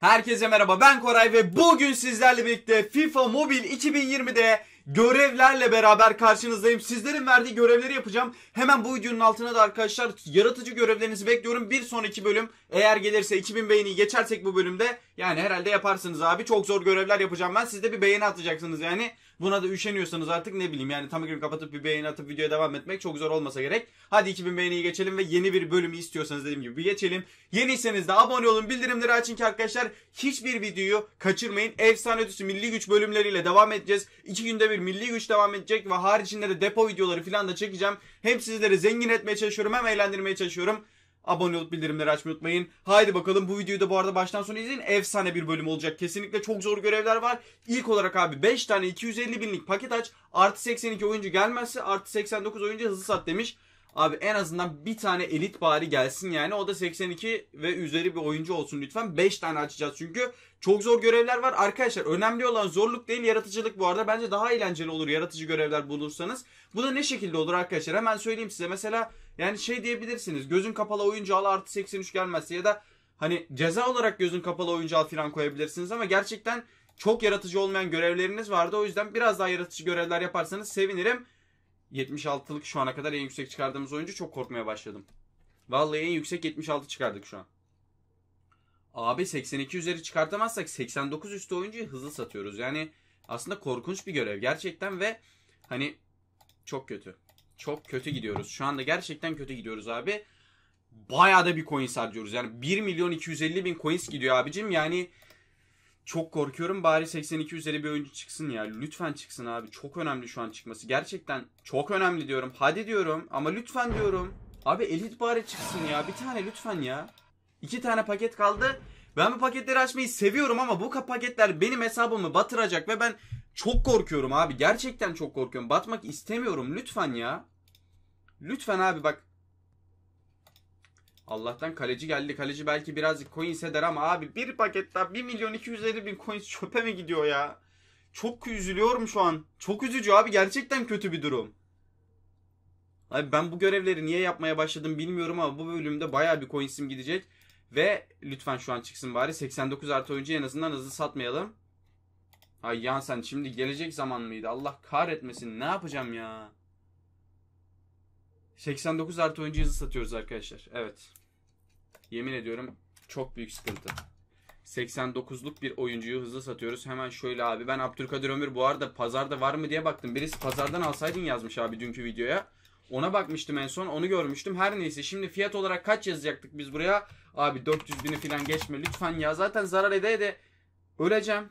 Herkese merhaba ben Koray ve bugün sizlerle birlikte FIFA Mobile 2020'de görevlerle beraber karşınızdayım. Sizlerin verdiği görevleri yapacağım. Hemen bu videonun altına da arkadaşlar yaratıcı görevlerinizi bekliyorum. Bir sonraki bölüm eğer gelirse 2000 beğeni geçersek bu bölümde yani herhalde yaparsınız abi. Çok zor görevler yapacağım ben. Siz de bir beğeni atacaksınız yani. Buna da üşeniyorsanız artık ne bileyim yani tam gibi kapatıp bir beğeni atıp videoya devam etmek çok zor olmasa gerek. Hadi 2000 beğeniyi geçelim ve yeni bir bölümü istiyorsanız dediğim gibi geçelim. Yeniyseniz de abone olun bildirimleri açın ki arkadaşlar hiçbir videoyu kaçırmayın. Efsane ötesi milli güç bölümleriyle devam edeceğiz. 2 günde bir milli güç devam edecek ve haricinde de depo videoları falan da çekeceğim. Hem sizleri zengin etmeye çalışıyorum hem eğlendirmeye çalışıyorum. Abone olup bildirimleri açmayı unutmayın. Haydi bakalım bu videoyu da bu arada baştan sona izleyin. Efsane bir bölüm olacak. Kesinlikle çok zor görevler var. İlk olarak abi 5 tane 250 binlik paket aç. Artı 82 oyuncu gelmezse artı 89 oyuncu hızlı sat demiş. Abi en azından bir tane elit bari gelsin yani. O da 82 ve üzeri bir oyuncu olsun lütfen. 5 tane açacağız çünkü. Çok zor görevler var. Arkadaşlar önemli olan zorluk değil yaratıcılık bu arada. Bence daha eğlenceli olur yaratıcı görevler bulursanız. Bu da ne şekilde olur arkadaşlar? Hemen söyleyeyim size. Mesela yani şey diyebilirsiniz. Gözün kapalı oyuncu al artı 83 gelmezse ya da hani ceza olarak gözün kapalı oyuncu al filan koyabilirsiniz ama gerçekten çok yaratıcı olmayan görevleriniz vardı. O yüzden biraz daha yaratıcı görevler yaparsanız sevinirim. 76'lık şu ana kadar en yüksek çıkardığımız oyuncu çok korkmaya başladım. Vallahi en yüksek 76 çıkardık şu an. Abi 82 üzeri çıkartamazsak 89 üstü oyuncuyu hızlı satıyoruz. Yani aslında korkunç bir görev gerçekten ve hani çok kötü. Çok kötü gidiyoruz. Şu anda gerçekten kötü gidiyoruz abi. Bayağı da bir coins harcıyoruz. Yani 1 milyon 250 bin coins gidiyor abicim. Yani çok korkuyorum bari 82 üzeri bir oyuncu çıksın ya. Lütfen çıksın abi. Çok önemli şu an çıkması. Gerçekten çok önemli diyorum. Hadi diyorum ama lütfen diyorum. Abi elit bari çıksın ya. Bir tane lütfen ya. İki tane paket kaldı. Ben bu paketleri açmayı seviyorum ama bu paketler benim hesabımı batıracak ve ben çok korkuyorum abi. Gerçekten çok korkuyorum. Batmak istemiyorum lütfen ya. Lütfen abi bak Allah'tan kaleci geldi. Kaleci belki birazcık coin eder ama abi bir paket daha 1 milyon 250 bin coin çöpe mi gidiyor ya? Çok üzülüyorum şu an. Çok üzücü abi gerçekten kötü bir durum. Abi ben bu görevleri niye yapmaya başladım bilmiyorum ama bu bölümde baya bir coinsim gidecek. Ve lütfen şu an çıksın bari. 89 artı oyuncu en azından hızlı satmayalım. Ay Yansen şimdi gelecek zaman mıydı? Allah kahretmesin ne yapacağım ya. 89 artı oyuncu hızı satıyoruz arkadaşlar. Evet. Yemin ediyorum çok büyük sıkıntı. 89'luk bir oyuncuyu hızlı satıyoruz. Hemen şöyle abi ben Abdülkadir Ömür bu arada pazarda var mı diye baktım. Birisi pazardan alsaydın yazmış abi dünkü videoya. Ona bakmıştım en son onu görmüştüm. Her neyse şimdi fiyat olarak kaç yazacaktık biz buraya? Abi 400 bini falan geçme lütfen ya. Zaten zarar ede de öleceğim.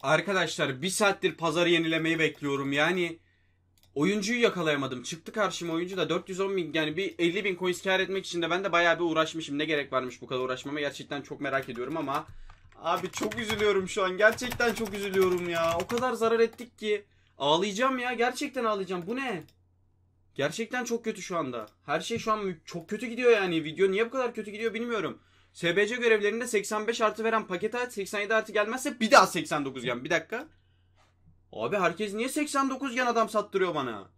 Arkadaşlar bir saattir pazarı yenilemeyi bekliyorum. Yani Oyuncuyu yakalayamadım. Çıktı karşıma oyuncu da 410 bin yani bir 50 bin coins kar etmek için de ben de bayağı bir uğraşmışım. Ne gerek varmış bu kadar uğraşmama gerçekten çok merak ediyorum ama abi çok üzülüyorum şu an. Gerçekten çok üzülüyorum ya. O kadar zarar ettik ki. Ağlayacağım ya gerçekten ağlayacağım. Bu ne? Gerçekten çok kötü şu anda. Her şey şu an çok kötü gidiyor yani. Video niye bu kadar kötü gidiyor bilmiyorum. SBC görevlerinde 85 artı veren pakete 87 artı gelmezse bir daha 89 gel. Bir dakika. Abi herkes niye 89 gen adam sattırıyor bana?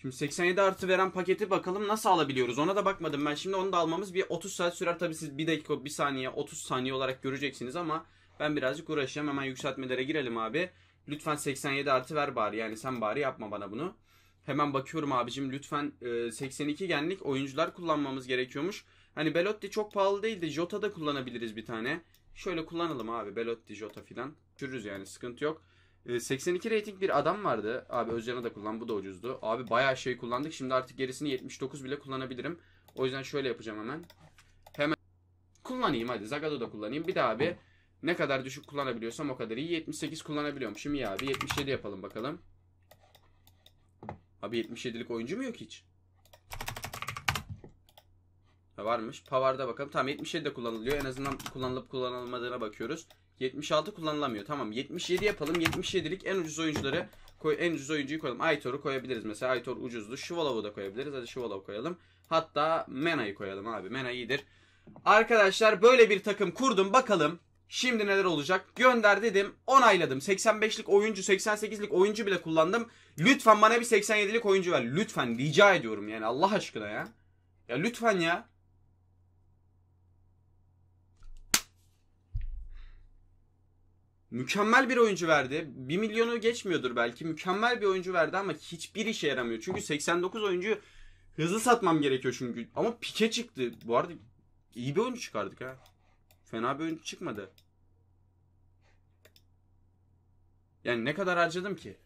Şimdi 87 artı veren paketi bakalım nasıl alabiliyoruz ona da bakmadım ben. Şimdi onu da almamız bir 30 saat sürer. Tabii siz 1 dakika 1 saniye 30 saniye olarak göreceksiniz ama ben birazcık uğraşacağım. Hemen yükseltmelere girelim abi. Lütfen 87 artı ver bari yani sen bari yapma bana bunu. Hemen bakıyorum abicim lütfen 82 e, genlik oyuncular kullanmamız gerekiyormuş. Hani Belotti çok pahalı değildi. Jota da kullanabiliriz bir tane. Şöyle kullanalım abi Belotti, Jota filan. Çürürüz yani sıkıntı yok. 82 ee, rating bir adam vardı. Abi Özcan'a da kullan bu da ucuzdu. Abi bayağı şey kullandık. Şimdi artık gerisini 79 bile kullanabilirim. O yüzden şöyle yapacağım hemen. Hemen kullanayım hadi. Zagado da kullanayım. Bir daha abi ne kadar düşük kullanabiliyorsam o kadar iyi. 78 kullanabiliyorum şimdi ya abi. 77 yapalım bakalım. Abi 77'lik oyuncu mu yok hiç? Ha, varmış. Power'da bakalım. Tamam 77 de kullanılıyor. En azından kullanılıp kullanılmadığına bakıyoruz. 76 kullanılamıyor. Tamam 77 yapalım. 77'lik en ucuz oyuncuları koy, en ucuz oyuncuyu koyalım. Aitor'u koyabiliriz mesela. Aitor ucuzdu. Şuvalov'u da koyabiliriz. Hadi Şuvalov koyalım. Hatta Mena'yı koyalım abi. Mena iyidir. Arkadaşlar böyle bir takım kurdum. Bakalım şimdi neler olacak. Gönder dedim. Onayladım. 85'lik oyuncu, 88'lik oyuncu bile kullandım. Lütfen bana bir 87'lik oyuncu ver. Lütfen rica ediyorum yani Allah aşkına ya. Ya lütfen ya. mükemmel bir oyuncu verdi. 1 milyonu geçmiyordur belki. Mükemmel bir oyuncu verdi ama hiçbir işe yaramıyor. Çünkü 89 oyuncu hızlı satmam gerekiyor çünkü. Ama pike çıktı. Bu arada iyi bir oyuncu çıkardık ha. Fena bir oyuncu çıkmadı. Yani ne kadar harcadım ki?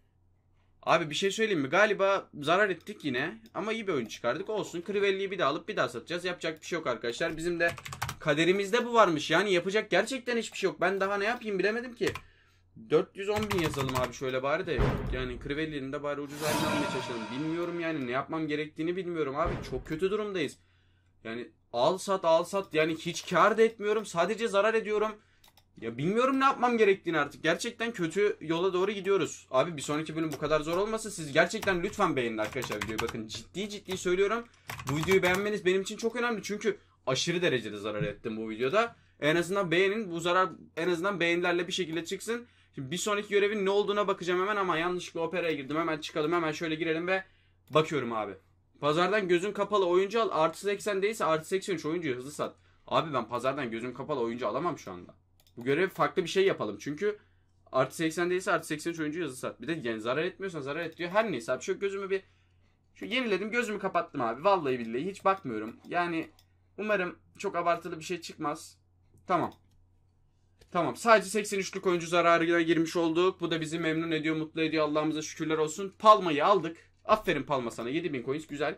Abi bir şey söyleyeyim mi? Galiba zarar ettik yine. Ama iyi bir oyun çıkardık. Olsun. Crivelli'yi bir daha alıp bir daha satacağız. Yapacak bir şey yok arkadaşlar. Bizim de Kaderimizde bu varmış. Yani yapacak gerçekten hiçbir şey yok. Ben daha ne yapayım bilemedim ki. 410 bin yazalım abi şöyle bari de. Yani Crivelli'nin de bari ucuz ayrılmaya çalışalım. Bilmiyorum yani ne yapmam gerektiğini bilmiyorum abi. Çok kötü durumdayız. Yani al sat al sat yani hiç kar da etmiyorum. Sadece zarar ediyorum. Ya bilmiyorum ne yapmam gerektiğini artık. Gerçekten kötü yola doğru gidiyoruz. Abi bir sonraki bölüm bu kadar zor olmasın. Siz gerçekten lütfen beğenin arkadaşlar videoyu. Bakın ciddi ciddi söylüyorum. Bu videoyu beğenmeniz benim için çok önemli. Çünkü aşırı derecede zarar ettim bu videoda. En azından beğenin bu zarar en azından beğenilerle bir şekilde çıksın. Şimdi bir sonraki görevin ne olduğuna bakacağım hemen ama yanlışlıkla operaya girdim. Hemen çıkalım hemen şöyle girelim ve bakıyorum abi. Pazardan gözün kapalı oyuncu al. Artı 80 değilse artı 83 oyuncuyu hızlı sat. Abi ben pazardan gözüm kapalı oyuncu alamam şu anda. Bu görev farklı bir şey yapalım. Çünkü artı 80 değilse artı 83 oyuncu hızlı sat. Bir de yani zarar etmiyorsan zarar et diyor. Her neyse abi şu gözümü bir... Şu yeniledim gözümü kapattım abi. Vallahi billahi hiç bakmıyorum. Yani Umarım çok abartılı bir şey çıkmaz. Tamam. Tamam. Sadece 83'lük oyuncu zararına girmiş olduk. Bu da bizi memnun ediyor, mutlu ediyor. Allah'ımıza şükürler olsun. Palma'yı aldık. Aferin Palma sana. 7000 coins güzel.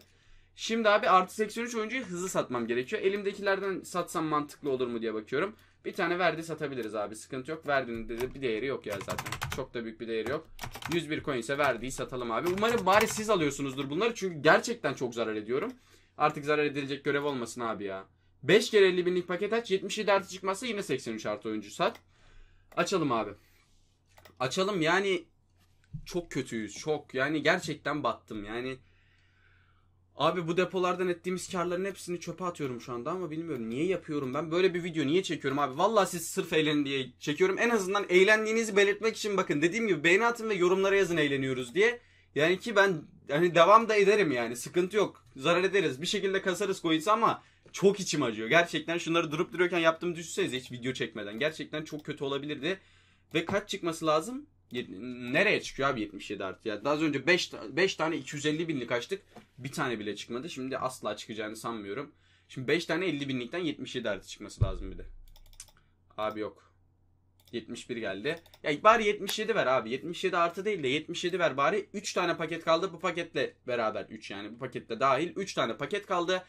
Şimdi abi artı 83 oyuncuyu hızlı satmam gerekiyor. Elimdekilerden satsam mantıklı olur mu diye bakıyorum. Bir tane verdi satabiliriz abi. Sıkıntı yok. Verdiğinin de bir değeri yok ya zaten. Çok da büyük bir değeri yok. 101 coin ise verdiği satalım abi. Umarım bari siz alıyorsunuzdur bunları. Çünkü gerçekten çok zarar ediyorum. Artık zarar edilecek görev olmasın abi ya. 5 kere 50 binlik paket aç. 77 artı çıkmazsa yine 83 artı oyuncu sat. Açalım abi. Açalım yani çok kötüyüz. Çok yani gerçekten battım. Yani Abi bu depolardan ettiğimiz karların hepsini çöpe atıyorum şu anda ama bilmiyorum niye yapıyorum ben. Böyle bir video niye çekiyorum abi? Vallahi siz sırf eğlenin diye çekiyorum. En azından eğlendiğinizi belirtmek için bakın dediğim gibi beğeni atın ve yorumlara yazın eğleniyoruz diye. Yani ki ben hani devam da ederim yani. Sıkıntı yok. Zarar ederiz. Bir şekilde kasarız coins'i ama çok içim acıyor. Gerçekten şunları durup duruyorken yaptığımı düşünsenize hiç video çekmeden. Gerçekten çok kötü olabilirdi. Ve kaç çıkması lazım? Nereye çıkıyor abi 77 artı ya? Daha az önce 5, 5 tane 250 binlik açtık. Bir tane bile çıkmadı. Şimdi asla çıkacağını sanmıyorum. Şimdi 5 tane 50 binlikten 77 artı çıkması lazım bir de. Abi yok. 71 geldi. Ya bari 77 ver abi. 77 artı değil de 77 ver bari. 3 tane paket kaldı. Bu paketle beraber 3 yani. Bu pakette dahil 3 tane paket kaldı.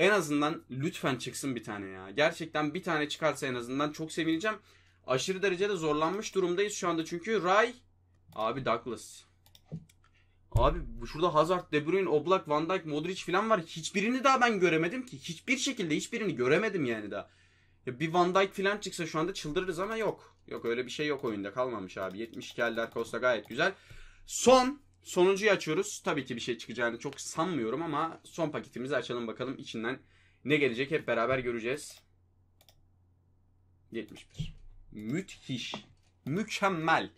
En azından lütfen çıksın bir tane ya. Gerçekten bir tane çıkarsa en azından çok sevineceğim. Aşırı derecede zorlanmış durumdayız şu anda çünkü Ray abi Douglas. Abi şurada Hazard, De Bruyne, Oblak, Van Dijk, Modric falan var. Hiçbirini daha ben göremedim ki. Hiçbir şekilde hiçbirini göremedim yani daha. Ya bir Van Dijk falan çıksa şu anda çıldırırız ama yok. Yok öyle bir şey yok oyunda kalmamış abi. 70 Elder Costa gayet güzel. Son sonuncuyu açıyoruz. Tabii ki bir şey çıkacağını çok sanmıyorum ama son paketimizi açalım bakalım içinden ne gelecek hep beraber göreceğiz. 71. Müthiş. Mükemmel.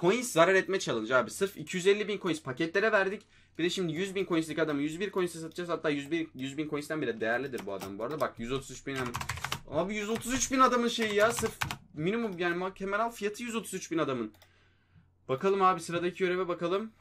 Coins zarar etme challenge abi. Sırf 250 bin coins paketlere verdik. Bir de şimdi 100 bin coinslik adamı 101 coins'e satacağız. Hatta 101, 100 bin coins'ten bile değerlidir bu adam bu arada. Bak 133 bin. Abi 133 bin adamın şeyi ya. Sırf minimum yani kemer al fiyatı 133 bin adamın. Bakalım abi sıradaki göreve bakalım.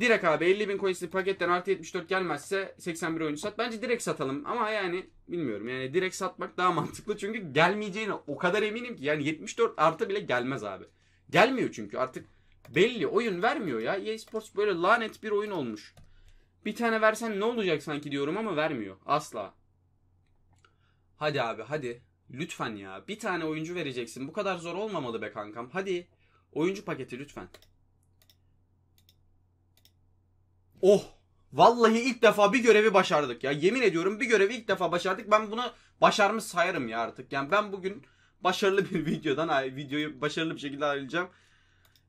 Direkt abi 50 bin coinsli paketten artı 74 gelmezse 81 oyuncu sat. Bence direkt satalım ama yani bilmiyorum yani direkt satmak daha mantıklı. Çünkü gelmeyeceğine o kadar eminim ki yani 74 artı bile gelmez abi. Gelmiyor çünkü artık belli oyun vermiyor ya. EA Sports böyle lanet bir oyun olmuş. Bir tane versen ne olacak sanki diyorum ama vermiyor asla. Hadi abi hadi. Lütfen ya. Bir tane oyuncu vereceksin. Bu kadar zor olmamalı be kankam. Hadi. Oyuncu paketi lütfen. Oh! Vallahi ilk defa bir görevi başardık ya. Yemin ediyorum bir görevi ilk defa başardık. Ben bunu başarmış sayarım ya artık. Yani ben bugün başarılı bir videodan videoyu başarılı bir şekilde ayrılacağım.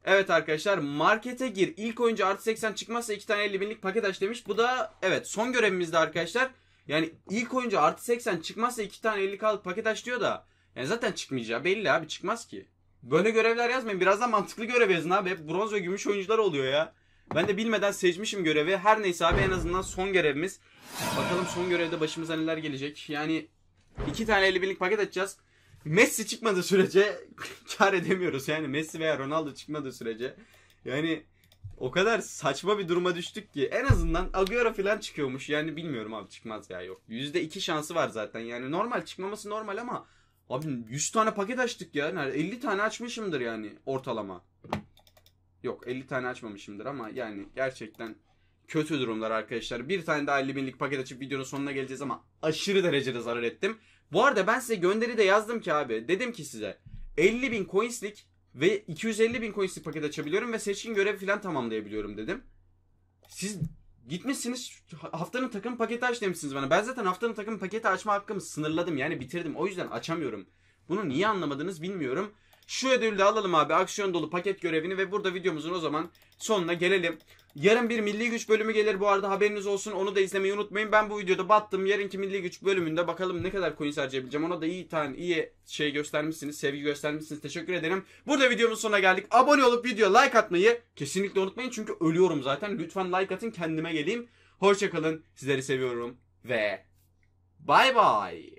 Evet arkadaşlar markete gir. İlk oyuncu artı 80 çıkmazsa 2 tane 50 binlik paket aç demiş. Bu da evet son görevimizdi arkadaşlar. Yani ilk oyuncu artı 80 çıkmazsa iki tane 50 kalıp paket aç da. Yani zaten çıkmayacağı belli abi çıkmaz ki. Böyle görevler yazmayın. birazdan mantıklı görev yazın abi. Hep bronz ve gümüş oyuncular oluyor ya. Ben de bilmeden seçmişim görevi. Her neyse abi en azından son görevimiz. Bakalım son görevde başımıza neler gelecek. Yani iki tane 50 binlik paket açacağız. Messi çıkmadığı sürece kar edemiyoruz. Yani Messi veya Ronaldo çıkmadığı sürece. Yani o kadar saçma bir duruma düştük ki en azından Agüero falan çıkıyormuş. Yani bilmiyorum abi çıkmaz ya yok. yüzde iki şansı var zaten. Yani normal çıkmaması normal ama abi 100 tane paket açtık ya. 50 tane açmışımdır yani ortalama. Yok 50 tane açmamışımdır ama yani gerçekten kötü durumlar arkadaşlar. Bir tane daha 50 binlik paket açıp videonun sonuna geleceğiz ama aşırı derecede zarar ettim. Bu arada ben size gönderi de yazdım ki abi. Dedim ki size 50 bin coinslik ve 250 bin coinslik paket açabiliyorum ve seçkin görev filan tamamlayabiliyorum dedim. Siz gitmişsiniz haftanın takım paketi aç demişsiniz bana. Ben zaten haftanın takım paketi açma hakkımı sınırladım yani bitirdim. O yüzden açamıyorum. Bunu niye anlamadınız bilmiyorum. Şu ödülü de alalım abi aksiyon dolu paket görevini ve burada videomuzun o zaman sonuna gelelim. Yarın bir milli güç bölümü gelir bu arada haberiniz olsun onu da izlemeyi unutmayın. Ben bu videoda battım. Yarınki milli güç bölümünde bakalım ne kadar coins harcayabileceğim. Ona da iyi tane iyi şey göstermişsiniz. Sevgi göstermişsiniz. Teşekkür ederim. Burada videomun sonuna geldik. Abone olup video like atmayı kesinlikle unutmayın. Çünkü ölüyorum zaten. Lütfen like atın kendime geleyim. Hoşçakalın. Sizleri seviyorum ve bye bye